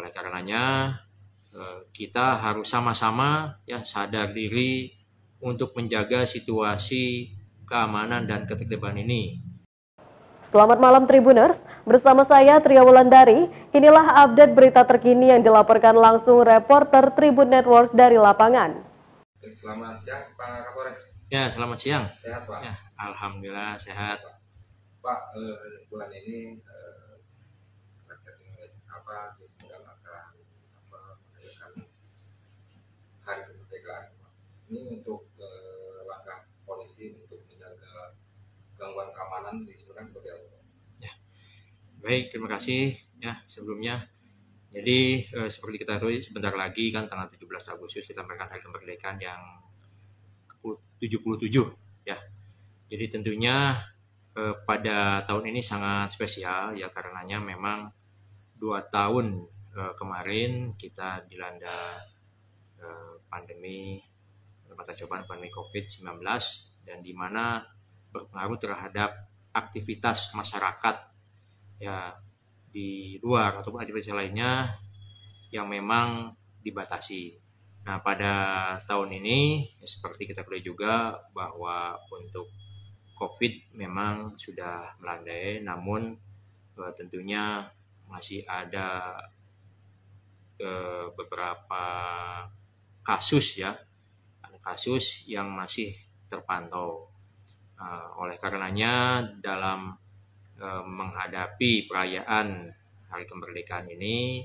Oleh karenanya eh, kita harus sama-sama ya sadar diri untuk menjaga situasi keamanan dan ketertiban ini. Selamat malam Tribuners, bersama saya Tria Wulandari. Inilah update berita terkini yang dilaporkan langsung reporter Tribun Network dari lapangan. Selamat siang Pak Kapolres. Ya, selamat siang. Sehat Pak. Ya, Alhamdulillah sehat. Pak, Pak eh, bulan ini eh, apa dalam hari kemerdekaan ini untuk eh, langkah polisi untuk menjaga gangguan keamanan di sebenarnya seperti apa ya baik terima kasih ya sebelumnya jadi eh, seperti kita tahu sebentar lagi kan tanggal 17 Agustus kita merayakan hari kemerdekaan yang 77 ya jadi tentunya eh, pada tahun ini sangat spesial ya karenanya memang dua tahun kemarin kita dilanda eh, pandemi mata cobaan pandemi COVID-19 dan di mana berpengaruh terhadap aktivitas masyarakat ya di luar ataupun aktivitas lainnya yang memang dibatasi. Nah, pada tahun ini ya, seperti kita ketahui juga bahwa untuk COVID memang sudah melandai namun eh, tentunya masih ada ke beberapa kasus ya kasus yang masih terpantau. Uh, oleh karenanya dalam uh, menghadapi perayaan Hari Kemerdekaan ini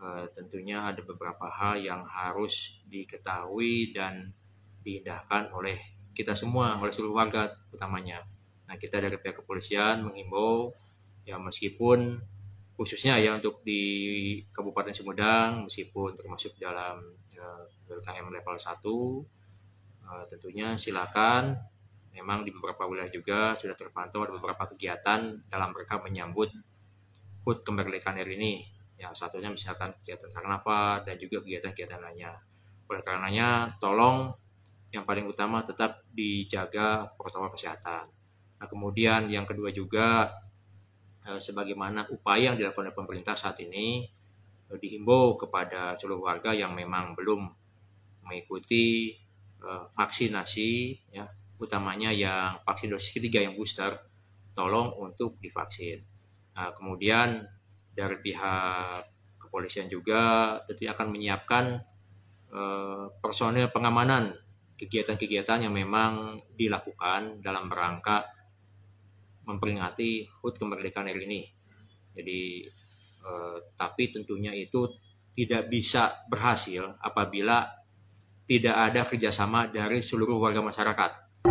uh, tentunya ada beberapa hal yang harus diketahui dan diindahkan oleh kita semua, oleh seluruh warga utamanya. Nah, kita dari pihak kepolisian menghimbau, ya meskipun khususnya ya untuk di Kabupaten Sumedang meskipun termasuk dalam uh, level 1 uh, eh, tentunya silakan memang di beberapa wilayah juga sudah terpantau ada beberapa kegiatan dalam mereka menyambut HUT kemerdekaan hari ini yang satunya misalkan kegiatan karnaval dan juga kegiatan-kegiatan lainnya oleh karenanya tolong yang paling utama tetap dijaga protokol kesehatan nah kemudian yang kedua juga Eh, sebagaimana upaya yang dilakukan oleh pemerintah saat ini eh, dihimbau kepada seluruh warga yang memang belum mengikuti eh, vaksinasi ya utamanya yang vaksin dosis ketiga yang booster tolong untuk divaksin nah, kemudian dari pihak kepolisian juga tentu akan menyiapkan uh, personil pengamanan kegiatan-kegiatan yang memang dilakukan dalam rangka memperingati HUT kemerdekaan RI ini. Jadi eh, tapi tentunya itu tidak bisa berhasil apabila tidak ada kerjasama dari seluruh warga masyarakat.